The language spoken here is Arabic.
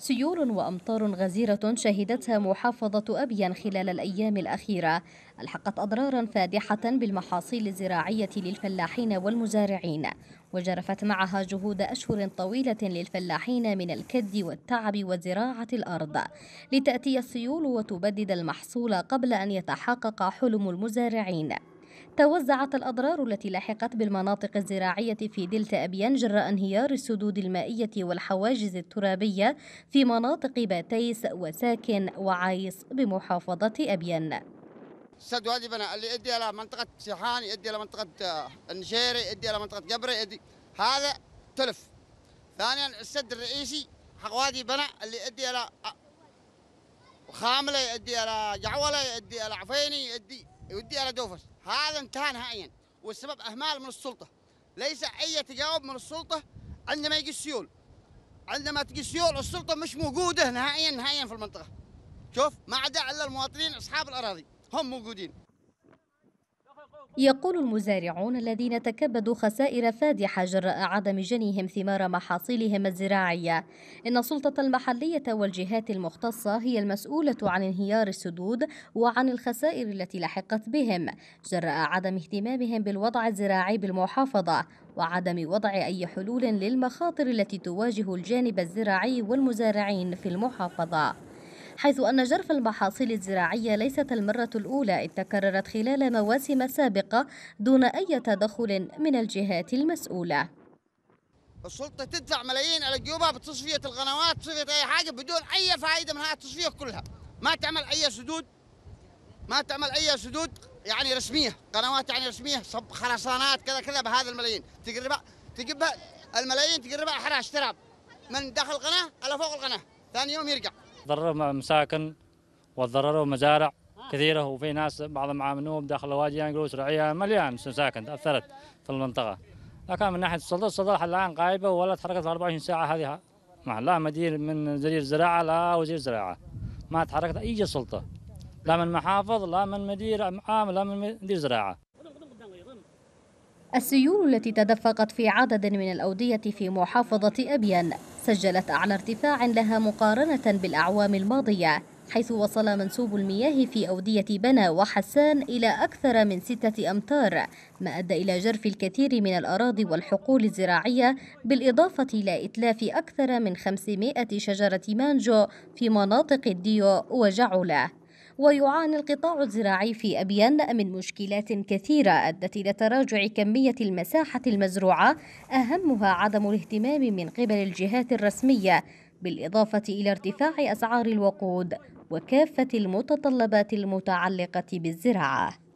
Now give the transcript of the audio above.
سيول وأمطار غزيرة شهدتها محافظة أبيان خلال الأيام الأخيرة ألحقت أضرارا فادحة بالمحاصيل الزراعية للفلاحين والمزارعين وجرفت معها جهود أشهر طويلة للفلاحين من الكد والتعب وزراعة الأرض لتأتي السيول وتبدد المحصول قبل أن يتحقق حلم المزارعين توزعت الأضرار التي لاحقت بالمناطق الزراعية في دلتا أبيان جراء انهيار السدود المائية والحواجز الترابية في مناطق باتيس وساكن وعايص بمحافظة أبيان السد هذه بنا اللي يؤدي إلى منطقة سيحاني يؤدي إلى منطقة آه، النشيري يؤدي إلى منطقة قبري يؤدي هذا تلف ثانيا السد الرئيسي حق وادي بنا اللي يؤدي إلى آه، خاملة يؤدي إلى جعولة يؤدي إلى عفيني يؤدي يودي على دوفس هذا انتهى نهائيا والسبب اهمال من السلطه ليس اي تجاوب من السلطه عندما يجي السيول عندما تجي السيول السلطه مش موجوده نهائيا نهائيا في المنطقه شوف ما عدا الا المواطنين اصحاب الاراضي هم موجودين يقول المزارعون الذين تكبدوا خسائر فادحة جراء عدم جنيهم ثمار محاصيلهم الزراعية إن السلطة المحلية والجهات المختصة هي المسؤولة عن انهيار السدود وعن الخسائر التي لحقت بهم جراء عدم اهتمامهم بالوضع الزراعي بالمحافظة وعدم وضع أي حلول للمخاطر التي تواجه الجانب الزراعي والمزارعين في المحافظة حيث أن جرف المحاصيل الزراعية ليست المرة الأولى إذ تكررت خلال مواسم سابقة دون أي تدخل من الجهات المسؤولة السلطة تدفع ملايين على جيوبها بتصفية القنوات بتصفية أي حاجة بدون أي فائدة من هذه التصفية كلها ما تعمل أي سدود ما تعمل أي سدود يعني رسمية قنوات يعني رسمية صب خرسانات كذا كذا بهذا الملايين تقربها تجيبها الملايين تقربها حراش تراب من داخل القناة على فوق القناة ثاني يوم يرجع ضرروا مساكن وضرروا مزارع كثيره وفي ناس بعضهم عاملوهم داخل الوادي يعني يقولوا رعيه مليان مساكن تاثرت في المنطقه لكن من ناحيه السلطه السلطه الان غايبه ولا تحركت 24 ساعه هذه مع لا مدير من وزير الزراعه لا وزير الزراعه ما تحركت اي سلطه لا من محافظ لا من مدير عام لا من مدير زراعه السيول التي تدفقت في عدد من الأودية في محافظة أبيان سجلت أعلى ارتفاع لها مقارنة بالأعوام الماضية حيث وصل منسوب المياه في أودية بنا وحسان إلى أكثر من ستة أمتار ما أدى إلى جرف الكثير من الأراضي والحقول الزراعية بالإضافة إلى إتلاف أكثر من 500 شجرة مانجو في مناطق الديو وجعلة ويعاني القطاع الزراعي في أبيان من مشكلات كثيرة أدت إلى تراجع كمية المساحة المزروعة أهمها عدم الاهتمام من قبل الجهات الرسمية بالإضافة إلى ارتفاع أسعار الوقود وكافة المتطلبات المتعلقة بالزراعة